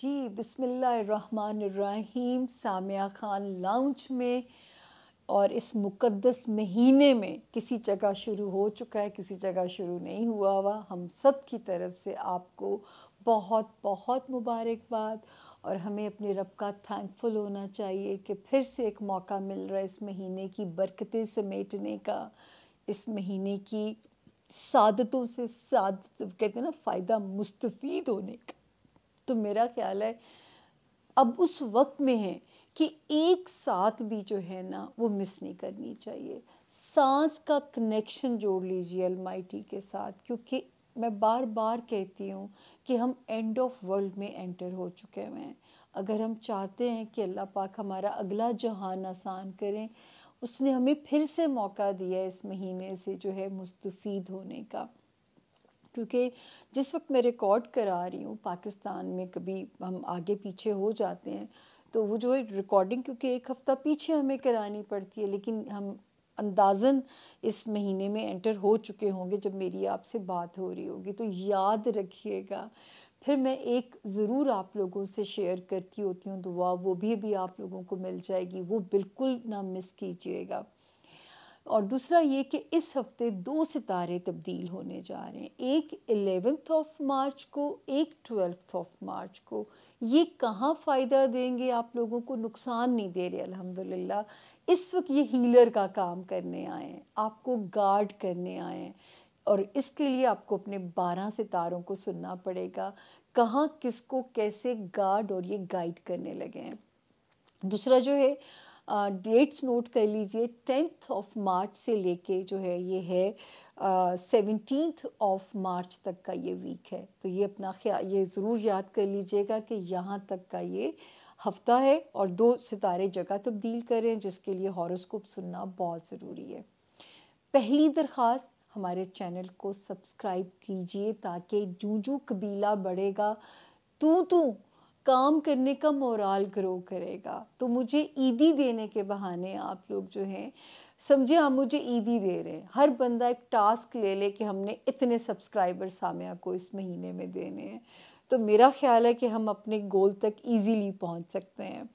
जी बिसमीम सामिया ख़ान लाउंज में और इस मुकद्दस महीने में किसी जगह शुरू हो चुका है किसी जगह शुरू नहीं हुआ हुआ हम सब की तरफ से आपको बहुत बहुत मुबारकबाद और हमें अपने रब का थैंकफुल होना चाहिए कि फिर से एक मौका मिल रहा है इस महीने की बरकतें समेटने का इस महीने की सादतों से साद कहते हैं ना फ़ायदा मुस्तफ़ीद होने का तो मेरा ख्याल है अब उस वक्त में है कि एक साथ भी जो है ना वो मिस नहीं करनी चाहिए सांस का कनेक्शन जोड़ लीजिए अलमाइटी के साथ क्योंकि मैं बार बार कहती हूँ कि हम एंड ऑफ वर्ल्ड में एंटर हो चुके हैं अगर हम चाहते हैं कि अल्लाह पाक हमारा अगला जहान आसान करें उसने हमें फिर से मौका दिया इस महीने से जो है मुस्तफ़ीद होने का क्योंकि जिस वक्त मैं रिकॉर्ड करा रही हूँ पाकिस्तान में कभी हम आगे पीछे हो जाते हैं तो वो जो रिकॉर्डिंग क्योंकि एक हफ़्ता पीछे हमें करानी पड़ती है लेकिन हम अंदाजन इस महीने में एंटर हो चुके होंगे जब मेरी आपसे बात हो रही होगी तो याद रखिएगा फिर मैं एक ज़रूर आप लोगों से शेयर करती होती हूँ दुआ वो भी अभी आप लोगों को मिल जाएगी वो बिल्कुल ना मिस कीजिएगा और दूसरा ये कि इस हफ्ते दो सितारे तब्दील होने जा रहे हैं एक एलेवेंथ ऑफ मार्च को एक ट्वेल्थ ऑफ मार्च को ये कहाँ फ़ायदा देंगे आप लोगों को नुकसान नहीं दे रहे अल्हम्दुलिल्लाह इस वक्त ये हीलर का काम करने आए हैं आपको गार्ड करने आए हैं और इसके लिए आपको अपने बारह सितारों को सुनना पड़ेगा कहाँ किसको कैसे गार्ड और ये गाइड करने लगे हैं दूसरा जो है डेट्स नोट कर लीजिए टेंथ ऑफ मार्च से लेके जो है ये है सेवनटीन्थ ऑफ मार्च तक का ये वीक है तो ये अपना ख्याल ये ज़रूर याद कर लीजिएगा कि यहाँ तक का ये हफ्ता है और दो सितारे जगह तब्दील करें जिसके लिए हॉरोस्कोप सुनना बहुत ज़रूरी है पहली दरख्वास्त हमारे चैनल को सब्सक्राइब कीजिए ताकि जू जू कबीला बढ़ेगा तू तू काम करने का मोराल ग्रो करेगा तो मुझे ईदी देने के बहाने आप लोग जो हैं समझे आप मुझे ईदी दे रहे हैं हर बंदा एक टास्क ले ले कि हमने इतने सब्सक्राइबर सामिया को इस महीने में देने हैं तो मेरा ख्याल है कि हम अपने गोल तक इजीली पहुंच सकते हैं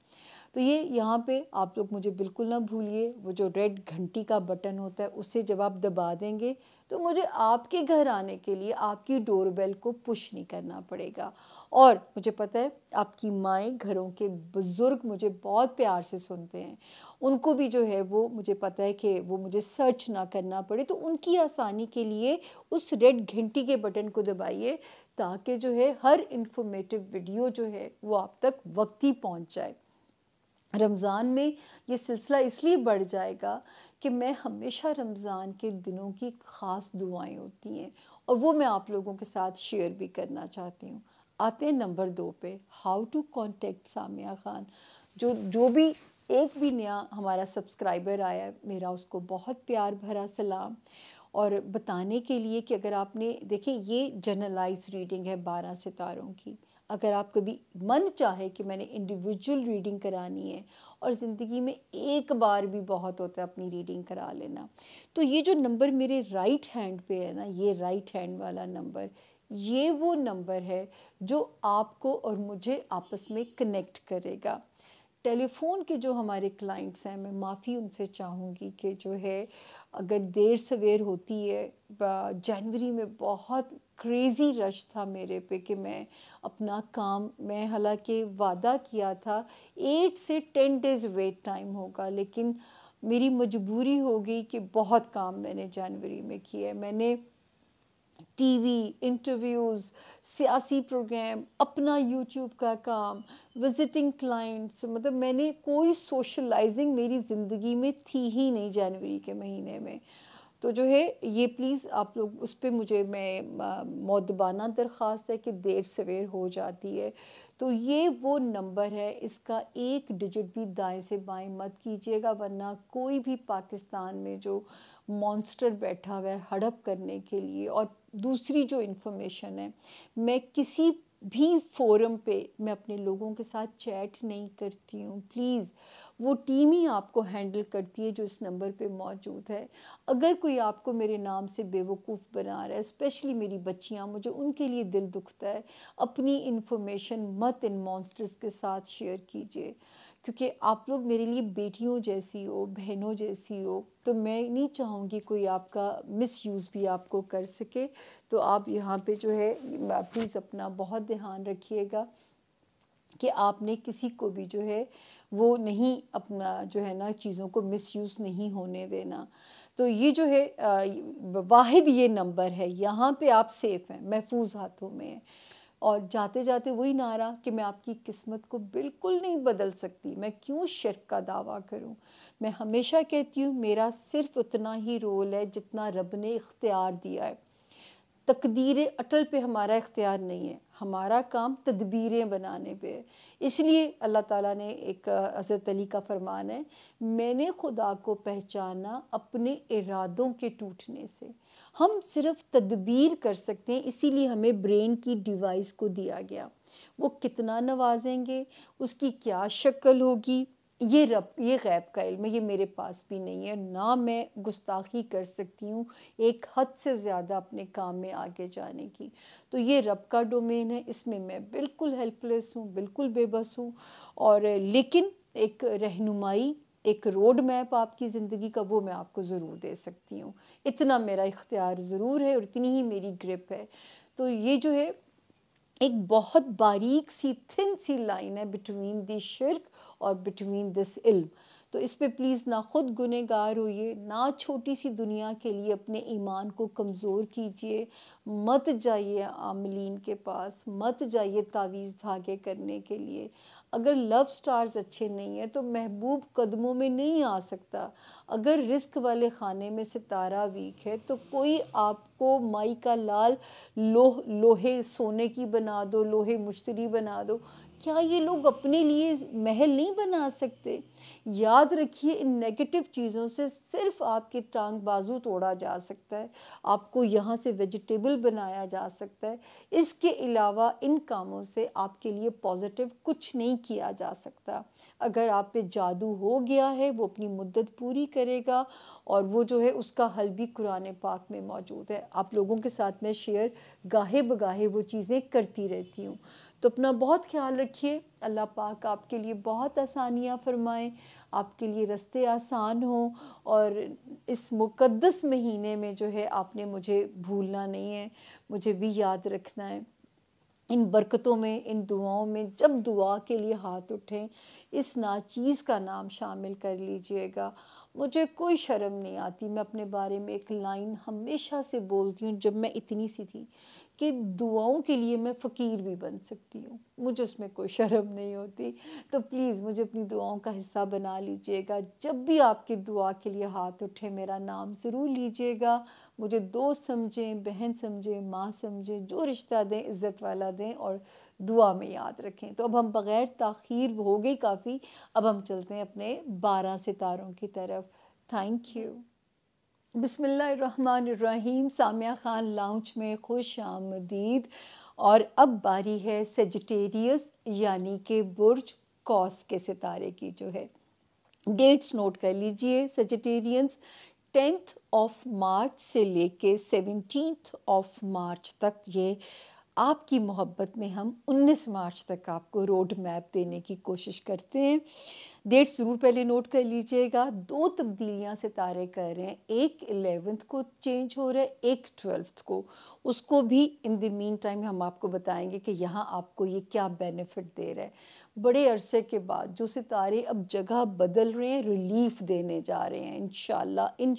तो ये यहाँ पे आप लोग मुझे बिल्कुल ना भूलिए वो जो रेड घंटी का बटन होता है उसे जब आप दबा देंगे तो मुझे आपके घर आने के लिए आपकी डोरबेल को पुश नहीं करना पड़ेगा और मुझे पता है आपकी माएँ घरों के बुज़ुर्ग मुझे बहुत प्यार से सुनते हैं उनको भी जो है वो मुझे पता है कि वो मुझे सर्च ना करना पड़े तो उनकी आसानी के लिए उस रेड घंटी के बटन को दबाइए ताकि जो है हर इंफॉर्मेटिव वीडियो जो है वो आप तक वक्त ही पहुँच जाए रमज़ान में ये सिलसिला इसलिए बढ़ जाएगा कि मैं हमेशा रमज़ान के दिनों की ख़ास दुआएं होती हैं और वो मैं आप लोगों के साथ शेयर भी करना चाहती हूँ आते नंबर दो पे how to contact Samiya Khan जो जो भी एक भी नया हमारा सब्सक्राइबर आया मेरा उसको बहुत प्यार भरा सलाम और बताने के लिए कि अगर आपने देखें ये जर्नलाइज रीडिंग है बारह सितारों की अगर आप कभी मन चाहे कि मैंने इंडिविजुअल रीडिंग करानी है और ज़िंदगी में एक बार भी बहुत होता है अपनी रीडिंग करा लेना तो ये जो नंबर मेरे राइट हैंड पे है ना ये राइट हैंड वाला नंबर ये वो नंबर है जो आपको और मुझे आपस में कनेक्ट करेगा टेलीफोन के जो हमारे क्लाइंट्स हैं मैं माफ़ी उनसे चाहूँगी कि जो है अगर देर सवेर होती है जनवरी में बहुत क्रेज़ी रश था मेरे पे कि मैं अपना काम मैं हालांकि वादा किया था एट से टेन डेज़ वेट टाइम होगा लेकिन मेरी मजबूरी हो गई कि बहुत काम मैंने जनवरी में किया है मैंने टीवी इंटरव्यूज़ सियासी प्रोग्राम अपना यूट्यूब का काम विज़िटिंग क्लाइंट्स मतलब मैंने कोई सोशलाइजिंग मेरी ज़िंदगी में थी ही नहीं जनवरी के महीने में तो जो है ये प्लीज़ आप लोग उस पर मुझे मैं मौदबाना दरख्वास्त है कि देर सवेर हो जाती है तो ये वो नंबर है इसका एक डिजिट भी दाएं से बाएं मत कीजिएगा वरना कोई भी पाकिस्तान में जो मॉन्स्टर बैठा हुआ है हड़प करने के लिए और दूसरी जो इन्फॉर्मेशन है मैं किसी भी फोरम पे मैं अपने लोगों के साथ चैट नहीं करती हूँ प्लीज़ वो टीम ही आपको हैंडल करती है जो इस नंबर पे मौजूद है अगर कोई आपको मेरे नाम से बेवकूफ़ बना रहा है स्पेशली मेरी बच्चियाँ मुझे उनके लिए दिल दुखता है अपनी इन्फॉर्मेशन मत इन मॉन्स्टर्स के साथ शेयर कीजिए क्योंकि आप लोग मेरे लिए बेटियों जैसी हो बहनों जैसी हो तो मैं नहीं चाहूँगी कोई आपका मिस यूज़ भी आपको कर सके तो आप यहाँ पे जो है प्लीज़ अपना बहुत ध्यान रखिएगा कि आपने किसी को भी जो है वो नहीं अपना जो है ना चीज़ों को मिस यूज़ नहीं होने देना तो ये जो है वाहिद ये नंबर है यहाँ पे आप सेफ़ हैं महफूज हाथों में है और जाते जाते वही नारा कि मैं आपकी किस्मत को बिल्कुल नहीं बदल सकती मैं क्यों शर्क का दावा करूं मैं हमेशा कहती हूँ मेरा सिर्फ उतना ही रोल है जितना रब ने इख्तियार दिया है तकदीर अटल पे हमारा इख्तियार नहीं है हमारा काम तदबीरें बनाने पे इसलिए अल्लाह ताला ने एक हज़रत अली का फरमान है मैंने खुदा को पहचाना अपने इरादों के टूटने से हम सिर्फ तदबीर कर सकते हैं इसीलिए हमें ब्रेन की डिवाइस को दिया गया वो कितना नवाजेंगे उसकी क्या शक्ल होगी ये रब ये गैब का इल्म ये मेरे पास भी नहीं है ना मैं गुस्ताखी कर सकती हूँ एक हद से ज़्यादा अपने काम में आगे जाने की तो ये रब का डोमेन है इसमें मैं बिल्कुल हेल्पलेस हूँ बिल्कुल बेबस हूँ और लेकिन एक रहनुमाई एक रोड मैप आपकी ज़िंदगी का वो मैं आपको ज़रूर दे सकती हूँ इतना मेरा इख्तियार ज़रूर है और इतनी ही मेरी ग्रिप है तो ये जो है एक बहुत बारीक सी थिन सी लाइन है बिटवीन दिस शिरक और बिटवीन दिस इल्म तो इस पे प्लीज़ ना ख़ुद गुनहगार होइए ना छोटी सी दुनिया के लिए अपने ईमान को कमज़ोर कीजिए मत जाइए आमलिन के पास मत जाइए तावीज़ धागे करने के लिए अगर लव स्टार्स अच्छे नहीं हैं तो महबूब कदमों में नहीं आ सकता अगर रिस्क वाले खाने में सितारा वीक है तो कोई आपको माई का लाल लोह लोहे सोने की बना दो लोहे मुश्तरी बना दो क्या ये लोग अपने लिए महल नहीं बना सकते याद रखिए इन नेगेटिव चीज़ों से सिर्फ आपके टांग बाजू तोड़ा जा सकता है आपको यहाँ से वेजिटेबल बनाया जा सकता है इसके अलावा इन कामों से आपके लिए पॉजिटिव कुछ नहीं किया जा सकता अगर आप पे जादू हो गया है वो अपनी मुद्दत पूरी करेगा और वो जो है उसका हल भी कुरान पाक में मौजूद है आप लोगों के साथ मैं शेयर गाहे बगाहे वो चीज़ें करती रहती हूँ तो अपना बहुत ख्याल रखिए अल्लाह पाक आपके लिए बहुत आसानियाँ फरमाएँ आपके लिए रस्ते आसान हों और इस मुक़दस महीने में जो है आपने मुझे भूलना नहीं है मुझे भी याद रखना है इन बरकतों में इन दुआओं में जब दुआ के लिए हाथ उठें इस नाचीज़ का नाम शामिल कर लीजिएगा मुझे कोई शर्म नहीं आती मैं अपने बारे में एक लाइन हमेशा से बोलती हूँ जब मैं इतनी सी थी कि दुआओं के लिए मैं फ़कीर भी बन सकती हूँ मुझे उसमें कोई शर्म नहीं होती तो प्लीज़ मुझे अपनी दुआओं का हिस्सा बना लीजिएगा जब भी आपकी दुआ के लिए हाथ उठे मेरा नाम ज़रूर लीजिएगा मुझे दोस्त समझें बहन समझें माँ समझें जो रिश्ता दें इज़्ज़त वाला दें और दुआ में याद रखें तो अब हम बग़ैर तखीर हो गई काफ़ी अब हम चलते हैं अपने बारह सितारों की तरफ थैंक यू बिसमीम सामिया ख़ान लाउंच में खुश आमदीद और अब बारी है सजटेरियस यानी कि बुर्ज कॉस के सितारे की जो है डेट्स नोट कर लीजिए सजटेरियंस टेंथ ऑफ मार्च से लेके सेवनटीन ऑफ मार्च तक ये आपकी मोहब्बत में हम 19 मार्च तक आपको रोड मैप देने की कोशिश करते हैं डेट ज़रूर पहले नोट कर लीजिएगा दो तब्दीलियां सितारे कर रहे हैं एक एलेवेंथ को चेंज हो रहा है एक ट्वेल्थ को उसको भी इन द मीन टाइम हम आपको बताएंगे कि यहाँ आपको ये क्या बेनिफिट दे रहा है बड़े अरसे के बाद जो सितारे अब जगह बदल रहे हैं रिलीफ देने जा रहे हैं इन इन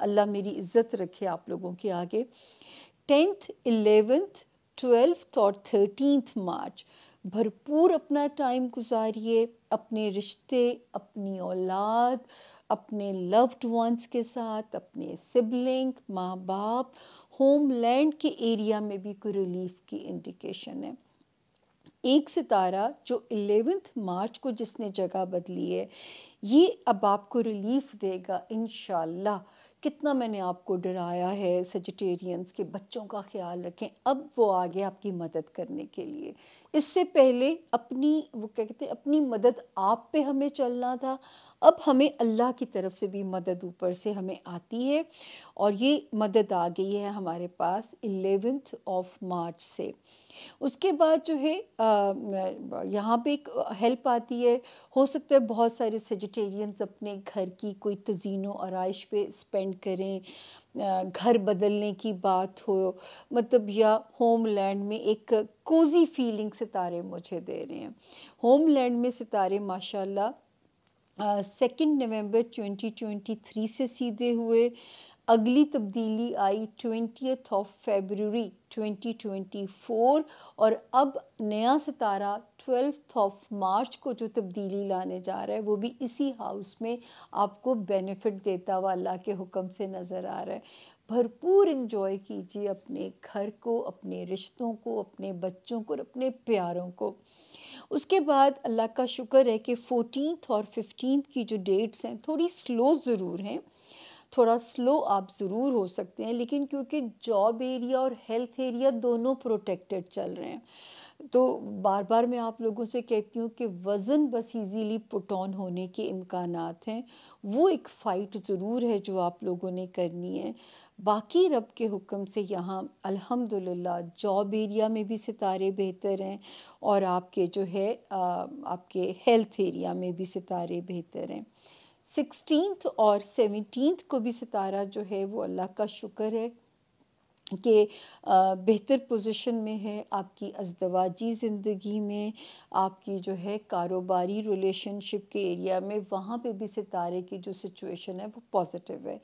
अल्लाह मेरी इज़्ज़त रखे आप लोगों के आगे टेंथ इलेवेंथ ट्वेल्थ और थर्टीनथ मार्च भरपूर अपना टाइम गुजारिए अपने रिश्ते अपनी औलाद अपने लव्ड वंस के साथ अपने सिबलिंग माँ बाप होमलैंड के एरिया में भी कोई रिलीफ की इंडिकेशन है एक सितारा जो एलेवेंथ मार्च को जिसने जगह बदली है ये अब आपको रिलीफ देगा इन कितना मैंने आपको डराया है सेजिटेरियंस के बच्चों का ख्याल रखें अब वो आ गया आपकी मदद करने के लिए इससे पहले अपनी वो क्या कहते हैं अपनी मदद आप पे हमें चलना था अब हमें अल्लाह की तरफ से भी मदद ऊपर से हमें आती है और ये मदद आ गई है हमारे पास एलेवेंथ ऑफ मार्च से उसके बाद जो है यहाँ पे एक हेल्प आती है हो सकता है बहुत सारे सेजिटेरियंस अपने घर की कोई तजीनों आरइश पे स्पेंड करें घर बदलने की बात हो मतलब या होमलैंड में एक कोजी फीलिंग सितारे मुझे दे रहे हैं होमलैंड में सितारे माशाल्लाह सेकेंड नवंबर 2023 से सीधे हुए अगली तब्दीली आई ट्वेंटी ऑफ फेबररी 2024 और अब नया सितारा ट्वेल्थ ऑफ मार्च को जो तब्दीली लाने जा रहा है वो भी इसी हाउस में आपको बेनिफिट देता हुआ अल्लाह के हुक्म से नज़र आ रहा है भरपूर इन्जॉय कीजिए अपने घर को अपने रिश्तों को अपने बच्चों को और अपने प्यारों को उसके बाद अल्लाह का शुक्र है कि फ़ोटीन और फिफ्टीन की जो डेट्स हैं थोड़ी स्लो ज़रूर हैं थोड़ा स्लो आप ज़रूर हो सकते हैं लेकिन क्योंकि जॉब एरिया और हेल्थ एरिया दोनों प्रोटेक्टेड चल रहे हैं तो बार बार मैं आप लोगों से कहती हूँ कि वज़न बस इजीली पुट ऑन होने के इम्कान हैं वो एक फ़ाइट ज़रूर है जो आप लोगों ने करनी है बाकी रब के हुक्म से यहाँ अल्हम्दुलिल्लाह जॉब एरिया में भी सितारे बेहतर हैं और आपके जो है आपके हेल्थ एरिया में भी सितारे बेहतर हैं सिक्सटीनथ और सेवनटीनथ को भी सितारा जो है वो अल्लाह का शुक्र है कि बेहतर पोजीशन में है आपकी अजदवाजी ज़िंदगी में आपकी जो है कारोबारी रिलेशनशिप के एरिया में वहाँ पे भी सितारे की जो सिचुएशन है वो पॉजिटिव है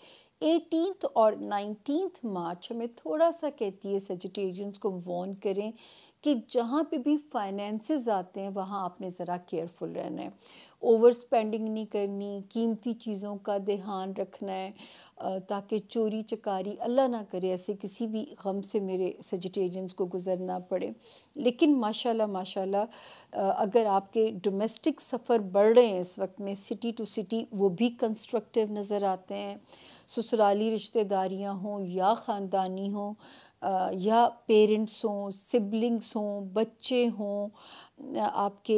एटीनथ और नाइनटीनथ मार्च हमें थोड़ा सा कहती है सेजिटेरियंस को वॉर्न करें कि जहाँ पे भी फाइनेंसेस आते हैं वहाँ आपने ज़रा केयरफुल रहना है ओवर स्पेंडिंग नहीं करनी कीमती चीज़ों का ध्यान रखना है ताकि चोरी चकारी अल्लाह ना करे ऐसे किसी भी गम से मेरे सजिटेरियंस को गुजरना पड़े लेकिन माशाल्लाह माशाल्लाह अगर आपके डोमेस्टिक सफ़र बढ़ रहे हैं इस वक्त में सिटी टू सिटी वो भी कंस्ट्रक्टिव नज़र आते हैं ससुराली रिश्तेदारियाँ हों या ख़ानदानी हों या पेरेंट्स हों सिबलिंग्स हों बच्चे हों आपके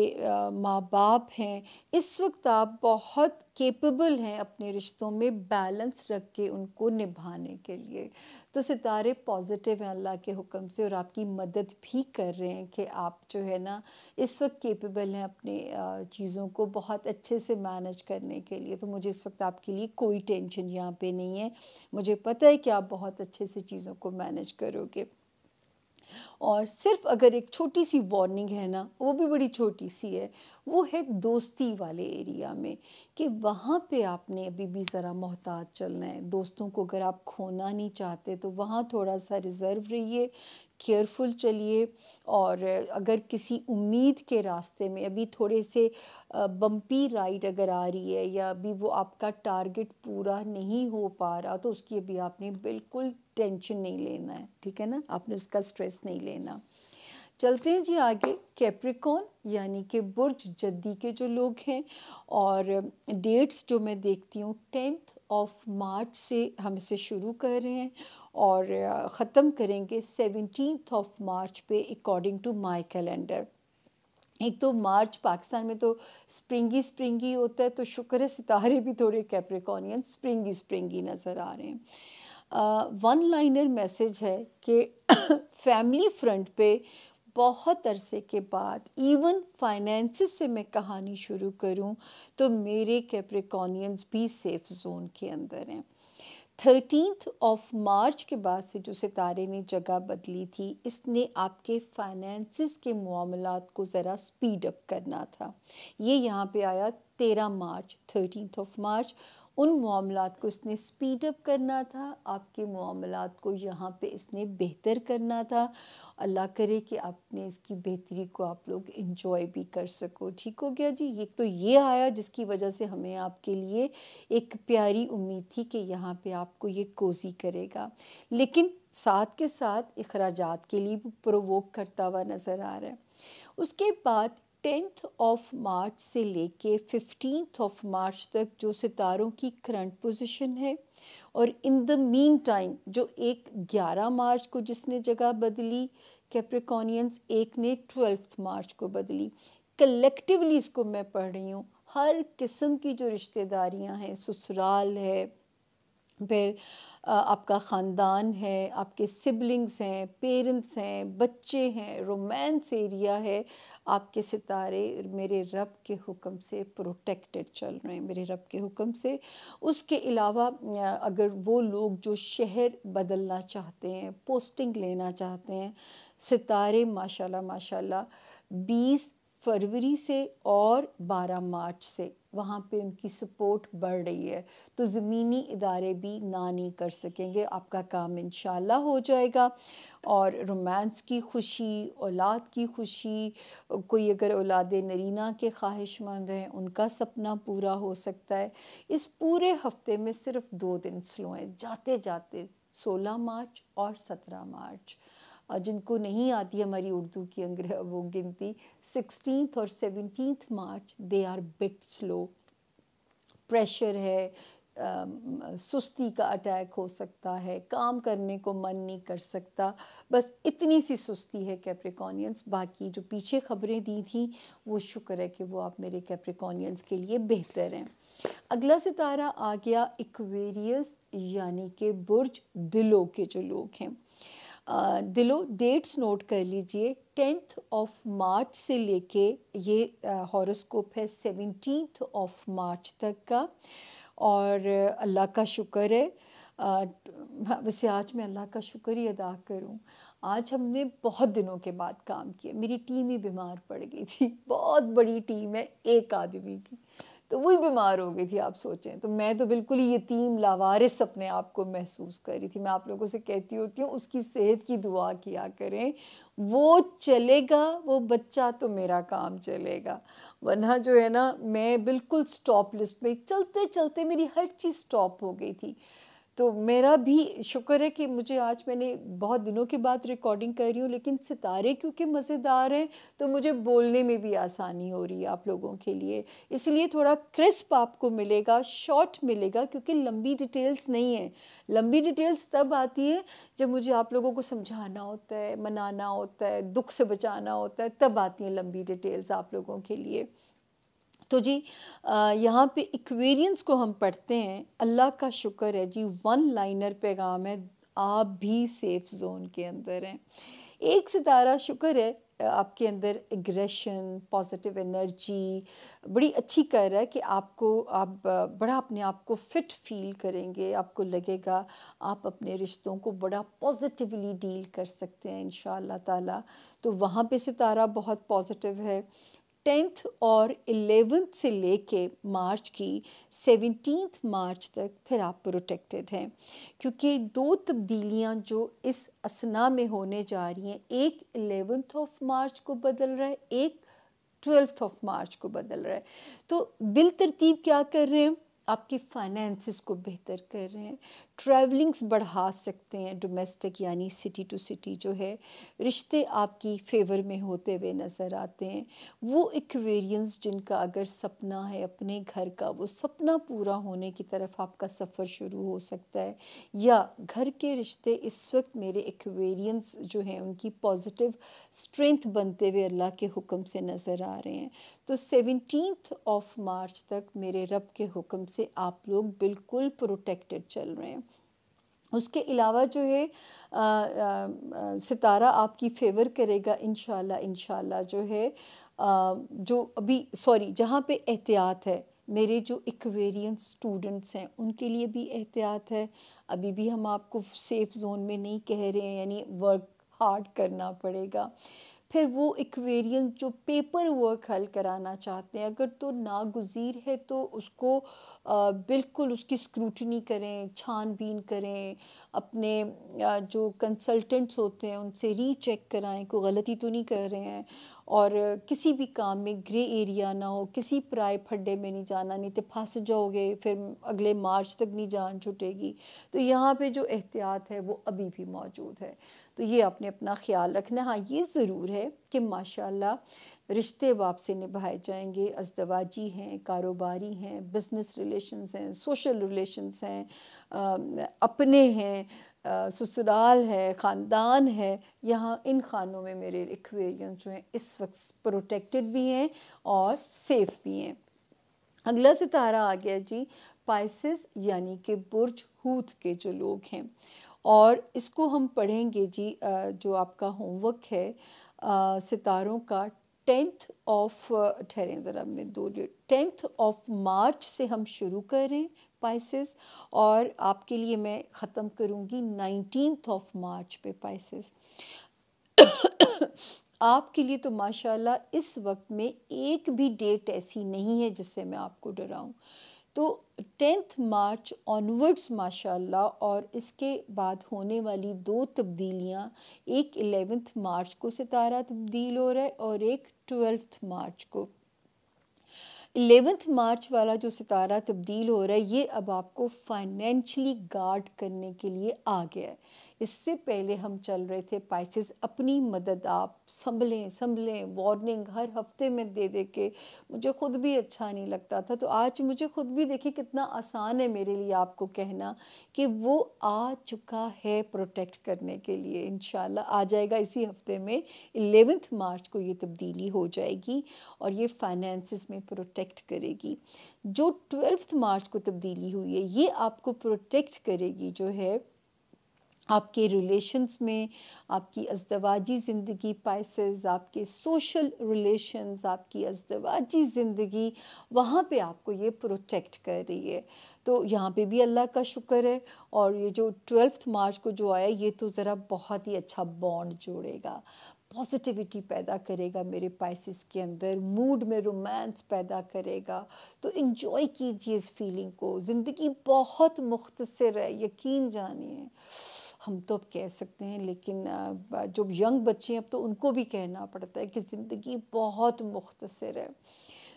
माँ बाप हैं इस वक्त आप बहुत केपेबल हैं अपने रिश्तों में बैलेंस रख के उनको निभाने के लिए तो सितारे पॉजिटिव हैं अल्लाह के हुक्म से और आपकी मदद भी कर रहे हैं कि आप जो है ना इस वक्त केपेबल हैं अपने चीज़ों को बहुत अच्छे से मैनेज करने के लिए तो मुझे इस वक्त आपके लिए कोई टेंशन यहाँ पे नहीं है मुझे पता है कि आप बहुत अच्छे से चीज़ों को मैनेज करोगे और सिर्फ अगर एक छोटी सी वार्निंग है ना वो भी बड़ी छोटी सी है वो है दोस्ती वाले एरिया में कि वहाँ पे आपने अभी भी ज़रा मोहताज चलना है दोस्तों को अगर आप खोना नहीं चाहते तो वहाँ थोड़ा सा रिज़र्व रहिए केयरफुल चलिए और अगर किसी उम्मीद के रास्ते में अभी थोड़े से बम्पी राइड अगर आ रही है या अभी वो आपका टारगेट पूरा नहीं हो पा रहा तो उसकी अभी आपने बिल्कुल टेंशन नहीं लेना है ठीक है ना आपने उसका स्ट्रेस नहीं लेना चलते हैं जी आगे कैप्रिकॉन यानी कि बुर्ज जद्दी के जो लोग हैं और डेट्स जो मैं देखती हूँ टेंथ ऑफ मार्च से हम इसे शुरू कर रहे हैं और ख़त्म करेंगे सेवनटीन ऑफ मार्च पे अकॉर्डिंग टू माई कैलेंडर एक तो मार्च पाकिस्तान में तो स्प्रिंगी स्प्रिंगी होता है तो शुक्र है सितारे भी थोड़े कैप्रिकॉनियन स्प्रिंगी स्प्रिंगी नज़र आ रहे हैं वन लाइनर मैसेज है कि फैमिली फ्रंट पे बहुत अरसे के बाद इवन फाइनेंस से मैं कहानी शुरू करूं तो मेरे कैप्रिकॉनियंस भी सेफ जोन के अंदर हैं थर्टीनथ ऑफ मार्च के बाद से जो सितारे ने जगह बदली थी इसने आपके फाइनेंसिस के मामलों को ज़रा स्पीड अप करना था ये यहाँ पे आया तेरह मार्च थर्टीनथ ऑफ मार्च उन मामला को इसने स्पीड अप करना था आपके मामला को यहाँ पे इसने बेहतर करना था अल्लाह करे कि आपने इसकी बेहतरी को आप लोग इन्जॉय भी कर सको ठीक हो गया जी एक तो ये आया जिसकी वजह से हमें आपके लिए एक प्यारी उम्मीद थी कि यहाँ पे आपको ये कोजी करेगा लेकिन साथ के साथ अखराज के लिए भी प्रोवोक करता हुआ नज़र आ रहा है उसके बाद टेंथ ऑफ मार्च से लेके फिफ्टींथ ऑफ मार्च तक जो सितारों की करंट पोजीशन है और इन द मीन टाइम जो एक 11 मार्च को जिसने जगह बदली कैप्रिकॉनियंस एक ने ट्वेल्थ मार्च को बदली कलेक्टिवली इसको मैं पढ़ रही हूँ हर किस्म की जो रिश्तेदारियाँ हैं ससुराल है फिर आपका ख़ानदान है आपके सिबलिंग्स हैं पेरेंट्स हैं बच्चे हैं रोमांस एरिया है आपके सितारे मेरे रब के हुक्म से प्रोटेक्टेड चल रहे हैं मेरे रब के हुक्म से उसके अलावा अगर वो लोग जो शहर बदलना चाहते हैं पोस्टिंग लेना चाहते हैं सितारे माशाल्लाह माशाल्लाह बीस फरवरी से और 12 मार्च से वहाँ पे उनकी सपोर्ट बढ़ रही है तो ज़मीनी इदारे भी ना नहीं कर सकेंगे आपका काम इन हो जाएगा और रोमांस की खुशी औलाद की खुशी कोई अगर औलाद नरीना के ख्वाहिशमंद हैं उनका सपना पूरा हो सकता है इस पूरे हफ्ते में सिर्फ दो दिन स्लो हैं जाते जाते 16 मार्च और 17 मार्च और जिनको नहीं आती हमारी उर्दू की अंग्रे वो गिनती सिक्सटीन और seventeen March they are bit slow pressure है आ, um, सुस्ती का अटैक हो सकता है काम करने को मन नहीं कर सकता बस इतनी सी सुस्ती है कैप्रिकॉनियंस बाकी जो पीछे खबरें दी थी वो शुक्र है कि वो आप मेरे कैप्रिकॉनियंस के लिए बेहतर हैं अगला सितारा आ गया इक्वेरियस यानी कि बुर्ज दिलों के जो लोग हैं दिलो डेट्स नोट कर लीजिए टेंथ ऑफ मार्च से लेके ये हॉरोस्कोप है सेवनटीथ ऑफ मार्च तक का और अल्लाह का शुक्र है हाँ, वैसे आज मैं अल्लाह का शुक्र ही अदा करूँ आज हमने बहुत दिनों के बाद काम किया मेरी टीम ही बीमार पड़ गई थी बहुत बड़ी टीम है एक आदमी की तो वही बीमार हो गई थी आप सोचें तो मैं तो बिल्कुल ही यतीम लावारिस अपने आप को महसूस कर रही थी मैं आप लोगों से कहती होती हूँ उसकी सेहत की दुआ किया करें वो चलेगा वो बच्चा तो मेरा काम चलेगा वरना जो है ना मैं बिल्कुल स्टॉप लिस्ट में चलते चलते मेरी हर चीज़ स्टॉप हो गई थी तो मेरा भी शुक्र है कि मुझे आज मैंने बहुत दिनों के बाद रिकॉर्डिंग कर रही हूँ लेकिन सितारे क्योंकि मज़ेदार हैं तो मुझे बोलने में भी आसानी हो रही है आप लोगों के लिए इसलिए थोड़ा क्रिस्प आपको मिलेगा शॉर्ट मिलेगा क्योंकि लंबी डिटेल्स नहीं है लंबी डिटेल्स तब आती है जब मुझे आप लोगों को समझाना होता है मनाना होता है दुख से बचाना होता है तब आती हैं लंबी डिटेल्स आप लोगों के लिए तो जी यहाँ पे इक्वेरियंस को हम पढ़ते हैं अल्लाह का शुक्र है जी वन लाइनर पैगाम है आप भी सेफ जोन के अंदर हैं एक सितारा शुक्र है आपके अंदर एग्रेशन पॉजिटिव एनर्जी बड़ी अच्छी कर रहा है कि आपको आप बड़ा अपने आप को फिट फील करेंगे आपको लगेगा आप अपने रिश्तों को बड़ा पॉजिटिवली डील कर सकते हैं इन ताला तो वहाँ पे सितारा बहुत पॉजिटिव है टेंथ और एलेवेंथ से लेके मार्च की सेवनटीन मार्च तक फिर आप प्रोटेक्टेड हैं क्योंकि दो तब्दीलियां जो इस असना में होने जा रही हैं एक एलेवेंथ ऑफ मार्च को बदल रहा है एक ट्वेल्थ ऑफ मार्च को बदल रहा है तो बिल तरतीब क्या कर रहे हैं आपके फाइनेंसिस को बेहतर कर रहे हैं ट्रैवलिंग्स बढ़ा सकते हैं डोमेस्टिक यानी सिटी टू सिटी जो है रिश्ते आपकी फेवर में होते हुए नज़र आते हैं वो इक्वेरियंस जिनका अगर सपना है अपने घर का वो सपना पूरा होने की तरफ आपका सफ़र शुरू हो सकता है या घर के रिश्ते इस वक्त मेरे इक्वेरियंस जो हैं उनकी पॉजिटिव स्ट्रेंथ बनते हुए अल्लाह के हुक्म से नज़र आ रहे हैं तो सेवनटीन्थ ऑफ मार्च तक मेरे रब के हुक्म से आप लोग बिल्कुल प्रोटेक्टेड चल रहे हैं उसके अलावा जो है आ, आ, सितारा आपकी फेवर करेगा इन शाला जो है आ, जो अभी सॉरी जहाँ पे एहतियात है मेरे जो इक्वेरियन स्टूडेंट्स हैं उनके लिए भी एहतियात है अभी भी हम आपको सेफ़ जोन में नहीं कह रहे हैं यानी वर्क हार्ड करना पड़ेगा फिर वो इक्वेरियन जो पेपर वर्क हल कराना चाहते हैं अगर तो नागुजीर है तो उसको बिल्कुल उसकी स्क्रूटनी करें छानबीन करें अपने जो कंसल्टेंट्स होते हैं उनसे रीचेक कराएं कोई गलती तो नहीं कर रहे हैं और किसी भी काम में ग्रे एरिया ना हो किसी प्राय फड्डे में नहीं जाना नहीं तो फंस जाओगे फिर अगले मार्च तक नहीं जान छुटेगी तो यहाँ पे जो एहतियात है वो अभी भी मौजूद है तो ये आपने अपना ख्याल रखना हाँ ये ज़रूर है कि माशाल्लाह रिश्ते वापसी निभाए जाएंगे अजदवाजी हैं कारोबारी हैं बिज़नेस रिलेशंस हैं सोशल रिलेशंस हैं अपने हैं ससुराल है ख़ानदान है यहाँ इन खानों में मेरे एक्वेरियंस जो हैं इस वक्त प्रोटेक्टेड भी हैं और सेफ़ भी हैं अगला सितारा आ गया जी पाइसिस यानी कि बुर्ज हूत के जो लोग हैं और इसको हम पढ़ेंगे जी जो आपका होमवर्क है सितारों का टेंथ ऑफ ठहरें ज़रा मैं दो टेंथ ऑफ मार्च से हम शुरू करें पाइसिस और आपके लिए मैं ख़त्म करूँगी नाइनटीन ऑफ मार्च पे पाइसिस आपके लिए तो माशाल्लाह इस वक्त में एक भी डेट ऐसी नहीं है जिससे मैं आपको डराऊं तो टेंथ मार्च ऑनवर्ड्स माशाल्लाह और इसके बाद होने वाली दो तब्दीलियाँ एक एलेवेंथ मार्च को सितारा तब्दील हो रहा है और एक ट्वेल्थ मार्च को एलेवेंथ मार्च वाला जो सितारा तब्दील हो रहा है ये अब आपको फाइनेंशली गार्ड करने के लिए आ गया है इससे पहले हम चल रहे थे पाइसिस अपनी मदद आप संभलें संभलें वार्निंग हर हफ्ते में दे दे के मुझे ख़ुद भी अच्छा नहीं लगता था तो आज मुझे ख़ुद भी देखिए कितना आसान है मेरे लिए आपको कहना कि वो आ चुका है प्रोटेक्ट करने के लिए इन आ जाएगा इसी हफ्ते में एलेवेंथ मार्च को ये तब्दीली हो जाएगी और ये फाइनेंसिस में प्रोटेक्ट करेगी जो ट्वेल्थ मार्च को तब्दीली हुई है ये आपको प्रोटेक्ट करेगी जो है आपके रिलेशंस में आपकी अजदवाजी ज़िंदगी पाइसेस आपके सोशल रिलेशंस आपकी अजदवाजी ज़िंदगी वहाँ पे आपको ये प्रोटेक्ट कर रही है तो यहाँ पे भी अल्लाह का शुक्र है और ये जो ट्वेल्थ मार्च को जो आया ये तो ज़रा बहुत ही अच्छा बॉन्ड जोड़ेगा पॉजिटिविटी पैदा करेगा मेरे पाइसिस के अंदर मूड में रोमांस पैदा करेगा तो इन्जॉय कीजिए इस फीलिंग को ज़िंदगी बहुत मुख्तर है यकीन जानिए हम तो अब कह सकते हैं लेकिन जो यंग बच्चे हैं अब तो उनको भी कहना पड़ता है कि ज़िंदगी बहुत मुख्तसर है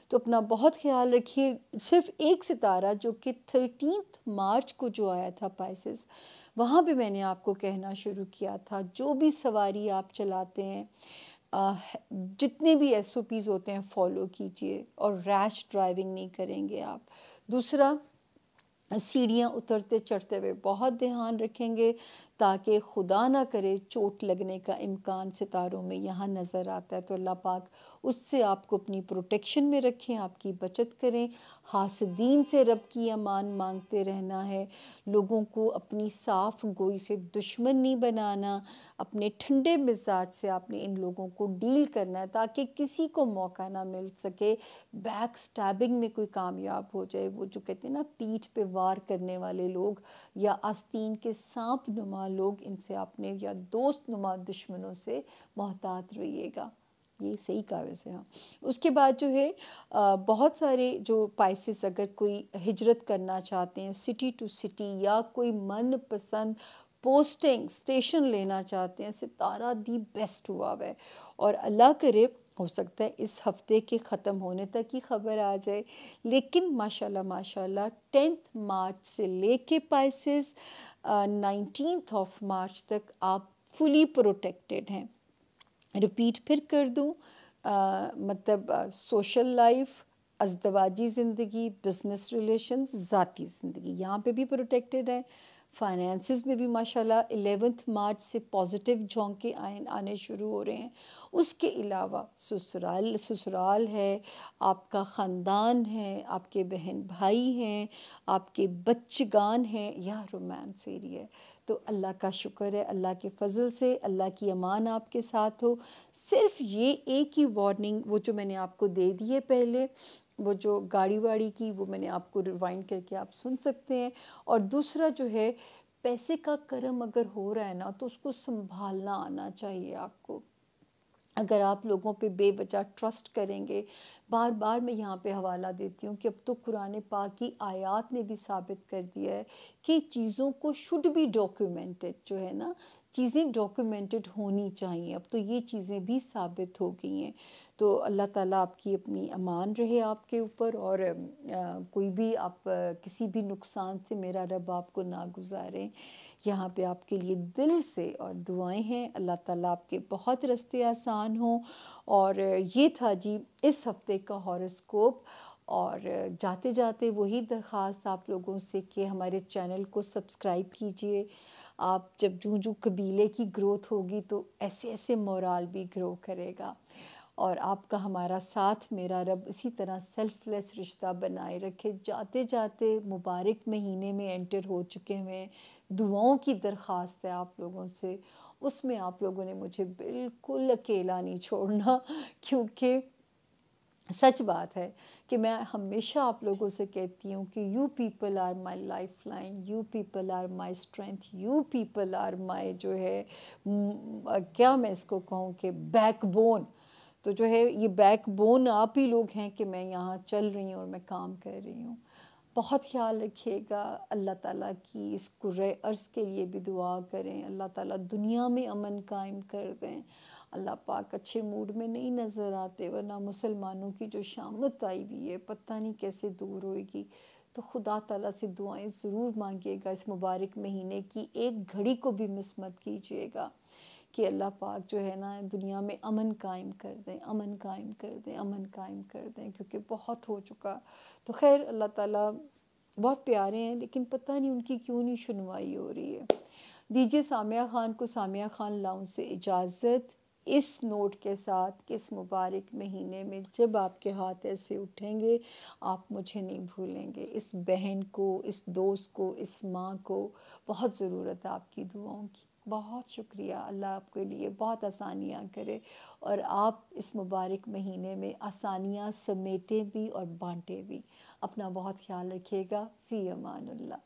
तो अपना बहुत ख्याल रखिए सिर्फ एक सितारा जो कि थर्टीन मार्च को जो आया था पाइसिस वहाँ पर मैंने आपको कहना शुरू किया था जो भी सवारी आप चलाते हैं जितने भी एस होते हैं फॉलो कीजिए और रैश ड्राइविंग नहीं करेंगे आप दूसरा सीढ़ियाँ उतरते चढ़ते हुए बहुत ध्यान रखेंगे ताकि खुदा ना करे चोट लगने का इम्कान सितारों में यहाँ नज़र आता है तो अल्लाह पाक उससे आपको अपनी प्रोटेक्शन में रखें आपकी बचत करें हासदीन से रब की अमान मांगते रहना है लोगों को अपनी साफ गोई से दुश्मन नहीं बनाना अपने ठंडे मिजाज से आपने इन लोगों को डील करना है ताकि किसी को मौका ना मिल सके बैक स्टैबिंग में कोई कामयाब हो जाए वो जो कहते हैं ना पीठ पे वार करने वाले लोग या आस्तीन के सांप नुमा लोग इनसे अपने या दोस्त नुमा दुश्मनों से मोहतात रहिएगा ये सही काविज है हाँ उसके बाद जो है बहुत सारे जो पाइसिस अगर कोई हिजरत करना चाहते हैं सिटी टू सिटी या कोई मनपसंद पोस्टिंग स्टेशन लेना चाहते हैं सितारा दी बेस्ट हुआ है और अल्लाह करे हो सकता है इस हफ्ते के ख़त्म होने तक ही खबर आ जाए लेकिन माशाल्लाह माशाल्लाह टेंथ मार्च से लेके पाइसिस नाइनटीन ऑफ मार्च तक आप फुली प्रोटेक्टेड हैं रिपीट फिर कर दूँ मतलब सोशल लाइफ अजदवाजी ज़िंदगी बिज़नेस रिलेशन ज़ाती ज़िंदगी यहाँ पे भी प्रोटेक्टेड है फाइनेंसिस में भी माशाल्लाह एलेवेंथ मार्च से पॉजिटिव झोंके आए आने शुरू हो रहे हैं उसके अलावा ससुराल ससुराल है आपका ख़ानदान है आपके बहन भाई हैं आपके बच्चगान हैं या रोमांस एरिया है तो अल्लाह का शुक्र है अल्लाह के फजल से अल्लाह की अमान आपके साथ हो सिर्फ ये एक ही वार्निंग वो जो मैंने आपको दे दी है पहले वो जो गाड़ी वाड़ी की वो मैंने आपको रिवाइंड करके आप सुन सकते हैं और दूसरा जो है पैसे का कर्म अगर हो रहा है ना तो उसको संभालना आना चाहिए आपको अगर आप लोगों पे बेवजह ट्रस्ट करेंगे बार बार मैं यहाँ पे हवाला देती हूँ कि अब तो कुरान पाक की आयत ने भी साबित कर दिया है कि चीज़ों को शुड बी डॉक्यूमेंटेड जो है ना चीज़ें डॉक्यूमेंटेड होनी चाहिए अब तो ये चीज़ें भी साबित हो गई हैं तो अल्लाह ताला आपकी अपनी अमान रहे आपके ऊपर और आ, कोई भी आप आ, किसी भी नुकसान से मेरा रब आपको ना गुजारें यहाँ पे आपके लिए दिल से और दुआएं हैं अल्लाह ताला आपके बहुत रस्ते आसान हों और ये था जी इस हफ्ते का हॉरोस्कोप और जाते जाते वही दरख्वास्त आप लोगों से कि हमारे चैनल को सब्सक्राइब कीजिए आप जब जूँ जूँ कबीले की ग्रोथ होगी तो ऐसे ऐसे मोराल भी ग्रो करेगा और आपका हमारा साथ मेरा रब इसी तरह सेल्फलेस रिश्ता बनाए रखे जाते जाते मुबारक महीने में एंटर हो चुके हुए दुआओं की दरख्वास्त है आप लोगों से उसमें आप लोगों ने मुझे बिल्कुल अकेला नहीं छोड़ना क्योंकि सच बात है कि मैं हमेशा आप लोगों से कहती हूँ कि you people are my lifeline you people are my strength you people are my जो है क्या मैं इसको कहूँ कि बैकबोन तो जो है ये बैक बोन आप ही लोग हैं कि मैं यहाँ चल रही हूँ और मैं काम कर रही हूँ बहुत ख्याल रखिएगा अल्लाह ताला की इस कुर अर्ज़ के लिए भी दुआ करें अल्लाह ताला दुनिया में अमन कायम कर दें अल्लाह पाक अच्छे मूड में नहीं नज़र आते वरना मुसलमानों की जो शामत आई हुई है पता नहीं कैसे दूर होएगी तो खुदा ताला से दुआएं ज़रूर मांगिएगा इस मुबारक महीने की एक घड़ी को भी मिस मत कीजिएगा कि अल्लाह पाक जो है ना दुनिया में अमन कायम कर दें अमन कायम कर दें अमन कायम कर दें क्योंकि बहुत हो चुका तो खैर अल्लाह ताला बहुत प्यारे हैं लेकिन पता नहीं उनकी क्यों नहीं सुनवाई हो रही है दीजिए सामिया ख़ान को सामिया ख़ान लाउन से इजाज़त इस नोट के साथ किस इस मुबारक महीने में जब आपके हाथ ऐसे उठेंगे आप मुझे नहीं भूलेंगे इस बहन को इस दोस्त को इस माँ को बहुत ज़रूरत है आपकी दुआओं की बहुत शुक्रिया अल्लाह आपके लिए बहुत आसानियाँ करे और आप इस मुबारक महीने में आसानियाँ समेटें भी और बांटें भी अपना बहुत ख्याल रखिएगा फ़ी अमान